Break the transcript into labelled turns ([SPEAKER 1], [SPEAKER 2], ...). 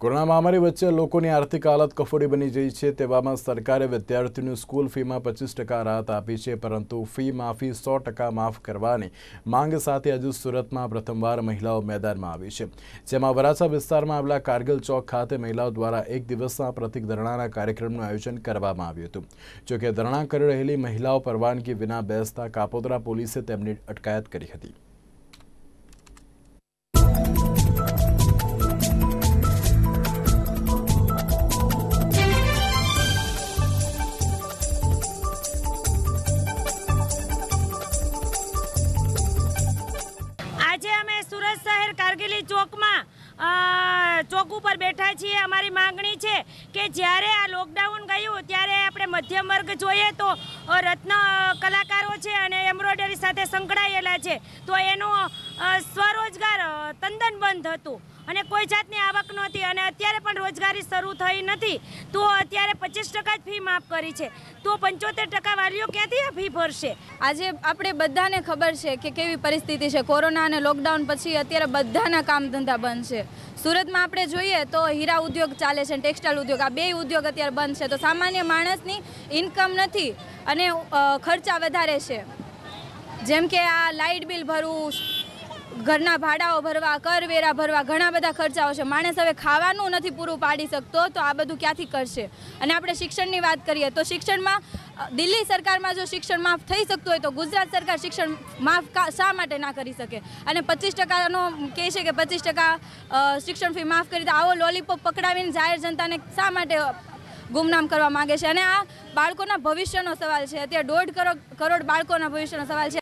[SPEAKER 1] corona મહામારી વચ્ચે લોકોની આર્થિક હાલત કફોડી બની જઈ છે તેવામાં સરકારે વિદ્યાર્થીઓની સ્કૂલ ફીમાં પચીસ ટકા રાહત આપી છે પરંતુ ફી માફી સો ટકા માફ કરવાની માંગ સાથે હજુ સુરતમાં પ્રથમવાર મહિલાઓ મેદાનમાં આવી છે જેમાં વરાછા વિસ્તારમાં આવેલા કારગિલ ચોક ખાતે મહિલાઓ દ્વારા એક દિવસના પ્રતિક ધરણાના કાર્યક્રમનું આયોજન કરવામાં આવ્યું હતું જોકે ધરણા કરી રહેલી મહિલાઓ પરવાનગી વિના બેસતા કાપોદરા પોલીસે તેમની અટકાયત કરી હતી
[SPEAKER 2] સુરત શહેર કારગીલી ચોકમાં ચોક ઉપર બેઠા છીએ અમારી માંગણી છે કે જ્યારે આ લોકડાઉન ગયું ત્યારે આપણે મધ્યમ વર્ગ જોઈએ તો રત્ન કલાકારો છે અને એમ્બ્રોઈડરી સાથે સંકળાયેલા છે તો એનું સ્વરૂપ બંધ હતું અને કોઈ જાતની આવક નહોતી અને અત્યારે પણ રોજગારી શરૂ થઈ નથી તો અત્યારે પચીસ ટકા જ ફી માફ કરી છે તો પંચોતેર ટકા વાલીઓ ક્યાંથી આ ફી ભરશે આજે આપણે
[SPEAKER 3] બધાને ખબર છે કે કેવી પરિસ્થિતિ છે કોરોના અને લોકડાઉન પછી અત્યારે બધાના કામ ધંધા બંધ છે સુરતમાં આપણે જોઈએ તો હીરા ઉદ્યોગ ચાલે છે ટેક્સટાઇલ ઉદ્યોગ આ બે ઉદ્યોગ અત્યારે બંધ છે તો સામાન્ય માણસની ઇન્કમ નથી અને ખર્ચા વધારે છે જેમ કે આ લાઇટ બિલ ભરવું ઘરના ભાડાઓ ભરવા કરવેરા ભરવા ઘણા બધા ખર્ચાઓ છે માણસ હવે ખાવાનું નથી પૂરું પાડી શકતો તો આ બધું ક્યાંથી કરશે અને આપણે શિક્ષણની વાત કરીએ તો શિક્ષણમાં દિલ્હી સરકારમાં જો શિક્ષણ માફ થઈ શકતું હોય તો ગુજરાત સરકાર શિક્ષણ માફ શા માટે ના કરી શકે અને પચીસ ટકાનો કહે છે કે પચીસ ટકા શિક્ષણ ફી માફ કરી તો આવો લોલીપોપ પકડાવીને જાહેર જનતાને શા માટે ગુમનામ કરવા માગે છે અને આ બાળકોના ભવિષ્યનો સવાલ છે અત્યારે દોઢ કરોડ કરોડ બાળકોના ભવિષ્યનો સવાલ છે